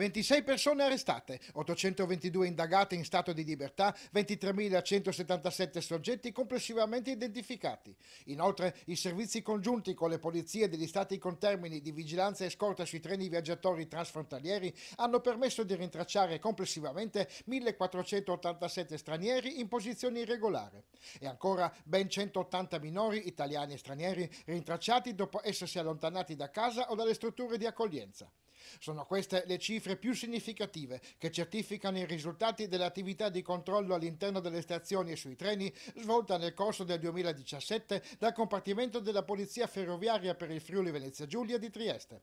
26 persone arrestate, 822 indagate in stato di libertà, 23.177 soggetti complessivamente identificati. Inoltre i servizi congiunti con le polizie degli stati con termini di vigilanza e scorta sui treni viaggiatori transfrontalieri hanno permesso di rintracciare complessivamente 1.487 stranieri in posizione irregolare e ancora ben 180 minori italiani e stranieri rintracciati dopo essersi allontanati da casa o dalle strutture di accoglienza. Sono queste le cifre più significative che certificano i risultati dell'attività di controllo all'interno delle stazioni e sui treni svolta nel corso del 2017 dal compartimento della Polizia Ferroviaria per il Friuli Venezia Giulia di Trieste.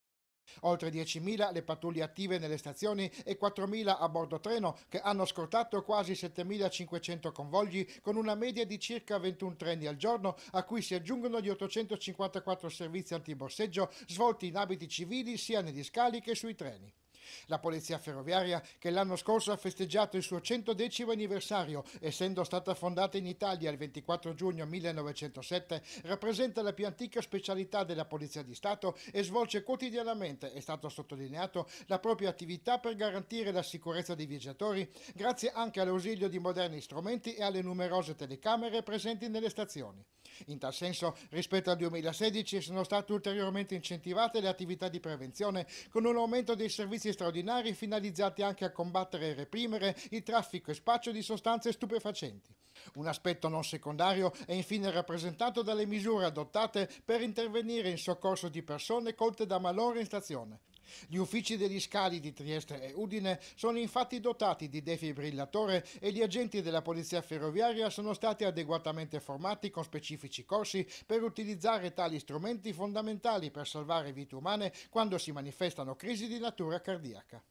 Oltre 10.000 le pattuglie attive nelle stazioni e 4.000 a bordo treno che hanno scortato quasi 7.500 convogli con una media di circa 21 treni al giorno a cui si aggiungono gli 854 servizi antiborseggio svolti in abiti civili sia negli scali che sui treni. La Polizia Ferroviaria, che l'anno scorso ha festeggiato il suo 110 anniversario, essendo stata fondata in Italia il 24 giugno 1907, rappresenta la più antica specialità della Polizia di Stato e svolge quotidianamente, è stato sottolineato, la propria attività per garantire la sicurezza dei viaggiatori, grazie anche all'ausilio di moderni strumenti e alle numerose telecamere presenti nelle stazioni. In tal senso, rispetto al 2016 sono state ulteriormente incentivate le attività di prevenzione con un aumento dei servizi straordinari finalizzati anche a combattere e reprimere il traffico e spaccio di sostanze stupefacenti. Un aspetto non secondario è infine rappresentato dalle misure adottate per intervenire in soccorso di persone colte da malore in stazione. Gli uffici degli scali di Trieste e Udine sono infatti dotati di defibrillatore e gli agenti della polizia ferroviaria sono stati adeguatamente formati con specifici corsi per utilizzare tali strumenti fondamentali per salvare vite umane quando si manifestano crisi di natura cardiaca.